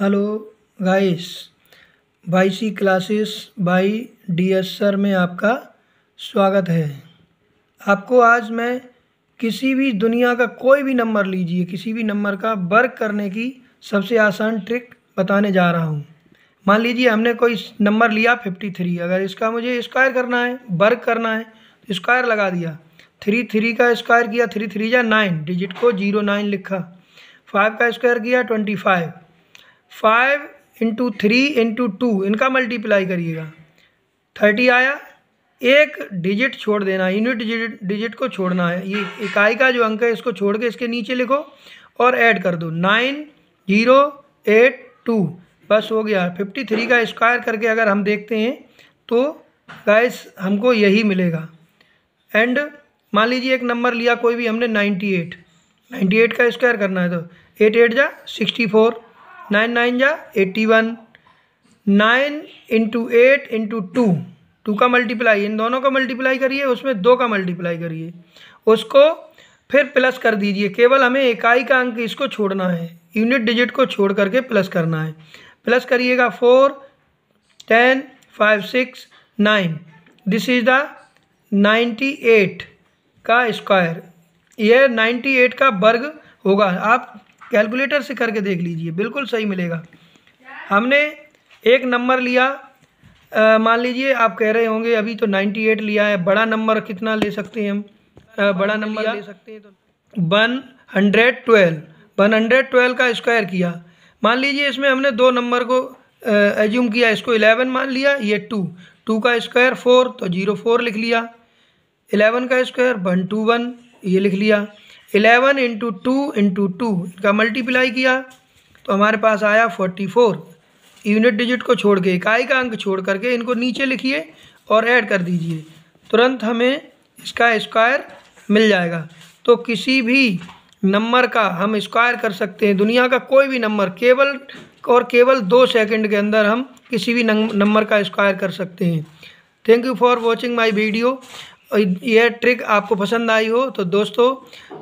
hello guys by C classes by D S sir में आपका स्वागत है आपको आज मैं किसी भी दुनिया का कोई भी नंबर लीजिए किसी भी नंबर का वर्क करने की सबसे आसान ट्रिक बताने जा रहा हूँ मान लीजिए हमने कोई नंबर लिया फिफ्टी थ्री अगर इसका मुझे स्क्वायर करना है वर्क करना है तो स्क्वायर लगा दिया थ्री थ्री का स्क्वायर किया थ्री थ्री या नाइन डिजिट को जीरो नाइन लिखा फाइव का स्क्वायर किया twenty five five into three into two इनका मल्टीप्लाई करिएगा थर्टी आया एक डिजिट छोड़ देना यूनिट डिजिट डिजिट को छोड़ना है ये इकाई का जो अंक है इसको छोड़ के इसके नीचे लिखो और ऐड कर दो नाइन जीरो एट टू बस हो गया फिफ्टी थ्री का स्क्वायर करके अगर हम देखते हैं तो गाइस हमको यही मिलेगा एंड मान लीजिए एक नंबर लिया कोई भी हमने नाइन्टी एट नाइन्टी एट का स्क्वायर करना है तो एट एट जा सिक्सटी फोर नाइन नाइन जा eighty one nine into eight into two two का मल्टीप्लाई इन दोनों का मल्टीप्लाई करिए उसमें दो का मल्टीप्लाई करिए उसको फिर प्लस कर दीजिए केवल हमें इकाई का अंक इसको छोड़ना है यूनिट डिजिट को छोड़ करके प्लस करना है प्लस करिएगा four ten five six nine this is the ninety eight का स्क्वायर यह नाइन्टी एट का वर्ग होगा आप कैलकुलेटर से करके देख लीजिए बिल्कुल सही मिलेगा हमने एक नंबर लिया मान लीजिए आप कह रहे होंगे अभी तो 98 लिया है बड़ा नंबर कितना ले सकते हैं हम बड़ा नंबर ले सकते हैं तो one hundred twelve one hundred twelve का स्क्वायर किया मान लीजिए इसमें हमने दो नंबर को एज्यूम किया इसको इलेवन मान लिया ये टू टू का स्क्वायर फोर तो जीरो फोर लिख लिया इलेवन का स्क्वायर वन टू वन ये लिख लिया eleven into two into two इनका मल्टीप्लाई किया तो हमारे पास आया फोर्टी फोर यूनिट डिजिट को छोड़ के इकाई का अंक छोड़ करके इनको नीचे लिखिए और ऐड कर दीजिए तुरंत हमें इसका स्क्वायर मिल जाएगा तो किसी भी नंबर का हम स्क्वायर कर सकते हैं दुनिया का कोई भी नंबर केवल और केवल दो सेकंड के अंदर हम किसी भी नंबर का स्क्वायर कर सकते हैं thank you for watching my video यह ट्रिक आपको पसंद आई हो तो दोस्तों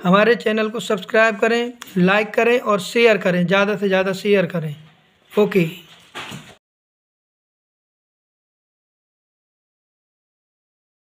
हमारे चैनल को सब्सक्राइब करें लाइक करें और शेयर करें ज़्यादा से ज़्यादा शेयर करें ओके